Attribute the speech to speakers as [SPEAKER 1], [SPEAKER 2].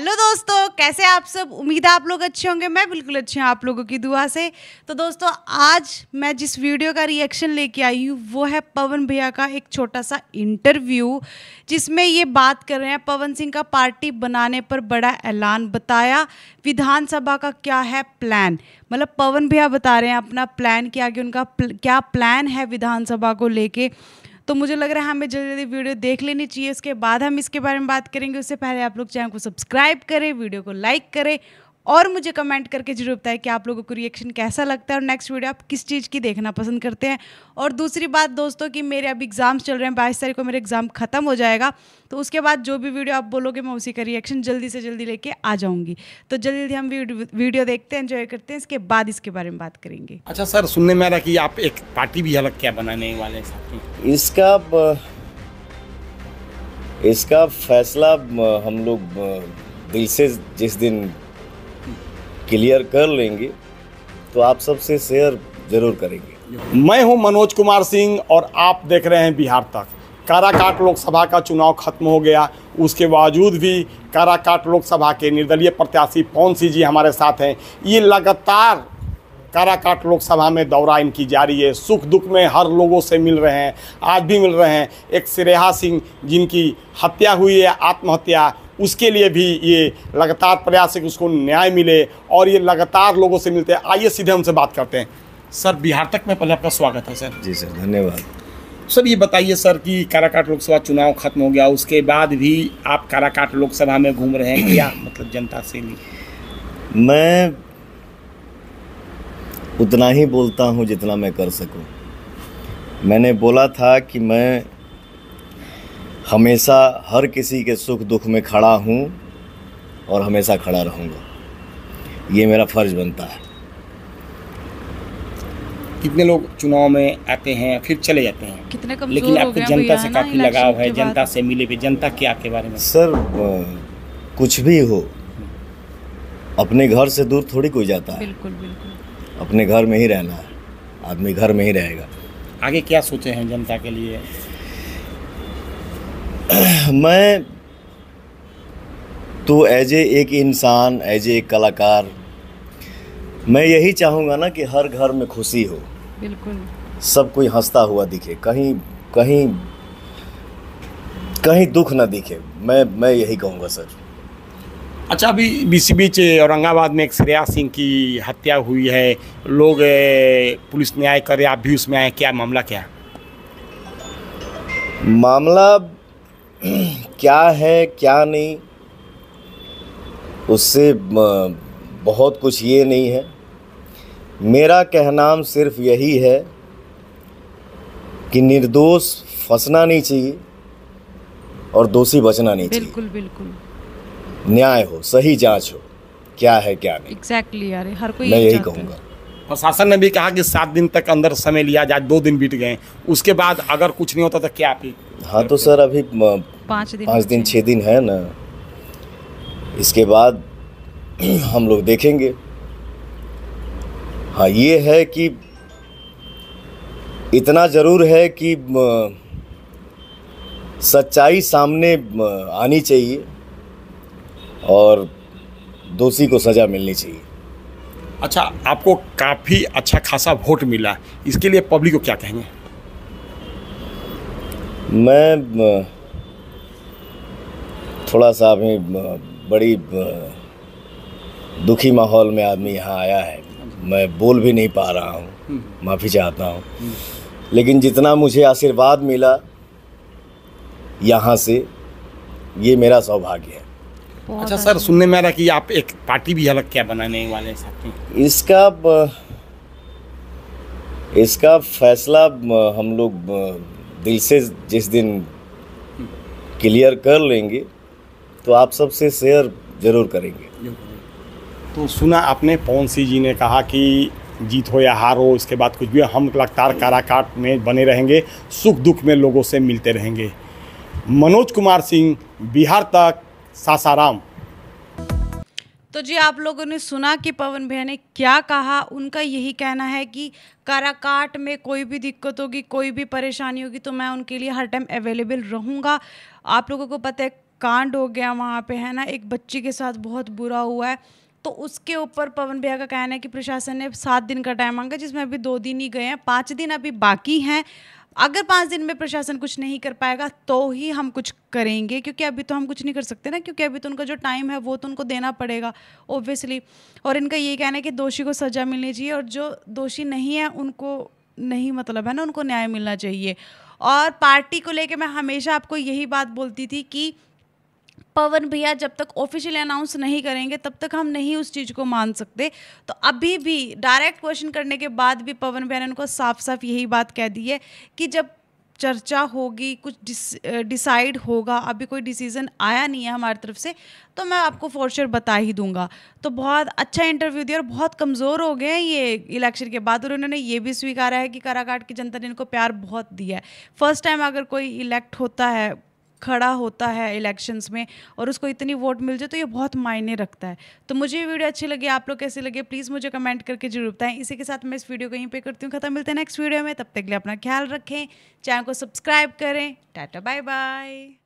[SPEAKER 1] Hello दोस्तों कैसे आप सब उम्मीद है आप लोग अच्छे होंगे मैं बिल्कुल अच्छी हूँ आप लोगों की दुआ से तो दोस्तों आज मैं जिस वीडियो का रिएक्शन लेके आई हूँ वो है पवन भैया का एक छोटा सा इंटरव्यू जिसमें ये बात कर रहे हैं पवन सिंह का पार्टी बनाने पर बड़ा ऐलान बताया विधानसभा का क्या है प्लान मतलब पवन भैया बता रहे हैं अपना प्लान कि आगे उनका प्ल, क्या प्लान है विधानसभा को लेके तो मुझे लग रहा है हमें जल्दी जल्दी वीडियो देख लेनी चाहिए उसके बाद हम इसके बारे में बात करेंगे उससे पहले आप लोग चैनल को सब्सक्राइब करें वीडियो को लाइक करें और मुझे कमेंट करके जरूर बताएं कि आप लोगों को रिएक्शन कैसा लगता है और नेक्स्ट वीडियो आप किस चीज़ की देखना पसंद करते हैं और दूसरी बात दोस्तों कि मेरे अभी एग्ज़ाम्स चल रहे हैं बाईस तारीख को मेरा एग्ज़ाम ख़त्म हो जाएगा तो उसके बाद जो भी वीडियो आप बोलोगे मैं उसी का रिएक्शन जल्दी से जल्दी लेके आ जाऊँगी तो जल्दी जल्दी हम वीडियो देखते हैं इन्जॉय करते हैं इसके बाद इसके बारे में बात करेंगे
[SPEAKER 2] अच्छा सर सुनने में आ रहा कि आप एक पार्टी भी अलग क्या बनाने वाले इसका
[SPEAKER 3] इसका फैसला हम लोग दिल से जिस दिन क्लियर कर लेंगे तो आप
[SPEAKER 2] सबसे शेयर जरूर करेंगे मैं हूं मनोज कुमार सिंह और आप देख रहे हैं बिहार तक काराकाट लोकसभा का चुनाव खत्म हो गया उसके बावजूद भी काराकाट लोकसभा के निर्दलीय प्रत्याशी पौन सिंह जी हमारे साथ हैं ये लगातार काराकाट लोकसभा में दौरा इनकी जारी है सुख दुख में हर लोगों से मिल रहे हैं आज भी मिल रहे हैं एक सिरेहा सिंह जिनकी हत्या हुई है आत्महत्या उसके लिए भी ये लगातार प्रयास है कि उसको न्याय मिले और ये लगातार लोगों से मिलते हैं आइए सीधे हमसे बात करते हैं सर बिहार तक में पहले आपका स्वागत है सर जी सर धन्यवाद सर ये बताइए सर कि काराकाट लोकसभा चुनाव खत्म हो गया उसके बाद भी आप काराकाट लोकसभा में घूम रहे हैं क्या मतलब जनता से ली
[SPEAKER 3] मैं उतना ही बोलता हूँ जितना मैं कर सकूँ मैंने बोला था कि मैं हमेशा हर किसी के सुख दुख में खड़ा हूँ और हमेशा खड़ा रहूँगा ये मेरा फ़र्ज़ बनता है
[SPEAKER 2] कितने लोग चुनाव में आते हैं फिर चले जाते हैं
[SPEAKER 1] कितने कम लेकिन आपको जनता से काफ़ी लगाव है जनता
[SPEAKER 2] से मिले भी जनता के बारे में
[SPEAKER 3] सर कुछ भी हो अपने घर से दूर थोड़ी कोई जाता
[SPEAKER 2] है बिल्कुल बिल्कुल
[SPEAKER 3] अपने घर में ही रहना है आदमी घर में ही रहेगा
[SPEAKER 2] आगे क्या सोचे हैं जनता के लिए
[SPEAKER 3] मैं तो एज ए एक इंसान एज ए एक कलाकार मैं यही चाहूँगा ना कि हर घर में खुशी हो बिल्कुल सब कोई हंसता हुआ दिखे कहीं कहीं कहीं दुख ना दिखे मैं मैं यही कहूँगा सर
[SPEAKER 2] अच्छा अभी बीच बीच औरंगाबाद में एक श्रेया सिंह की हत्या हुई है लोग पुलिस न्याय करे आप भी उसमें आए क्या मामला क्या
[SPEAKER 3] मामला क्या है क्या नहीं उससे बहुत कुछ ये नहीं है मेरा कहना सिर्फ यही है कि निर्दोष फंसना नहीं चाहिए और दोषी बचना नहीं बिल्कुल,
[SPEAKER 1] चाहिए बिल्कुल बिल्कुल
[SPEAKER 3] न्याय हो सही जांच हो क्या है क्या नहीं
[SPEAKER 1] एग्जैक्टली exactly, यार हर कोई मैं यही कहूँगा
[SPEAKER 2] प्रशासन ने भी कहा कि सात दिन तक अंदर समय लिया जाए दो दिन बीत गए उसके बाद अगर कुछ नहीं होता तो क्या आप
[SPEAKER 3] हाँ तो सर अभी पाँच दिन पाँच दिन छः दिन है ना इसके बाद हम लोग देखेंगे हाँ ये है कि इतना ज़रूर है कि सच्चाई सामने आनी चाहिए और दोषी को सज़ा मिलनी चाहिए
[SPEAKER 2] अच्छा आपको काफ़ी अच्छा खासा वोट मिला इसके लिए पब्लिक को क्या कहेंगे
[SPEAKER 3] मैं थोड़ा सा अभी बड़ी दुखी माहौल में आदमी यहाँ आया है मैं बोल भी नहीं पा रहा हूँ हम्म। माफ़ी चाहता हूँ हम्म। लेकिन जितना मुझे आशीर्वाद मिला यहाँ से ये मेरा सौभाग्य है
[SPEAKER 2] अच्छा, अच्छा सर सुनने में आ रहा कि आप एक पार्टी भी अलग क्या बनाने वाले हैं
[SPEAKER 3] इसका इसका फैसला हम लोग दिल से जिस दिन क्लियर कर लेंगे तो आप सबसे शेयर जरूर करेंगे
[SPEAKER 2] तो सुना आपने पवन सिंह जी ने कहा कि जीत हो या हार हो इसके बाद कुछ भी हम लगातार काराकाट में बने रहेंगे सुख दुख में लोगों से मिलते रहेंगे मनोज कुमार सिंह बिहार तक सासाराम
[SPEAKER 1] तो जी आप लोगों ने सुना कि पवन भैया ने क्या कहा उनका यही कहना है कि काराकाट में कोई भी दिक्कत होगी कोई भी परेशानी होगी तो मैं उनके लिए हर टाइम अवेलेबल रहूँगा आप लोगों को पता है कांड हो गया वहाँ पे है ना एक बच्ची के साथ बहुत बुरा हुआ है तो उसके ऊपर पवन भैया का कहना है कि प्रशासन ने सात दिन का टाइम मांगा जिसमें अभी दो दिन ही गए हैं पाँच दिन अभी बाकी हैं अगर पाँच दिन में प्रशासन कुछ नहीं कर पाएगा तो ही हम कुछ करेंगे क्योंकि अभी तो हम कुछ नहीं कर सकते ना क्योंकि अभी तो उनका जो टाइम है वो तो उनको देना पड़ेगा ओब्वियसली और इनका ये कहना है कि दोषी को सज़ा मिलनी चाहिए और जो दोषी नहीं है उनको नहीं मतलब है ना उनको न्याय मिलना चाहिए और पार्टी को लेके मैं हमेशा आपको यही बात बोलती थी कि पवन भैया जब तक ऑफिशियल अनाउंस नहीं करेंगे तब तक हम नहीं उस चीज़ को मान सकते तो अभी भी डायरेक्ट क्वेश्चन करने के बाद भी पवन भैया ने उनको साफ साफ यही बात कह दी है कि जब चर्चा होगी कुछ डिस डिसाइड होगा अभी कोई डिसीज़न आया नहीं है हमारी तरफ से तो मैं आपको फोर्शर बता ही दूंगा तो बहुत अच्छा इंटरव्यू दिया और बहुत कमज़ोर हो गए हैं ये इलेक्शन के बाद और उन्होंने ये भी स्वीकारा है कि काराकाट की जनता ने इनको प्यार बहुत दिया है फर्स्ट टाइम अगर कोई इलेक्ट होता है खड़ा होता है इलेक्शंस में और उसको इतनी वोट मिल जाए तो ये बहुत मायने रखता है तो मुझे ये वीडियो अच्छी लगी आप लोग कैसे लगे प्लीज़ मुझे कमेंट करके जरूर बताएं इसी के साथ मैं इस वीडियो को यहीं पे करती हूँ खत्म मिलते हैं नेक्स्ट वीडियो में तब तक के लिए अपना ख्याल रखें चैनल को सब्सक्राइब करें टाटा बाय बाय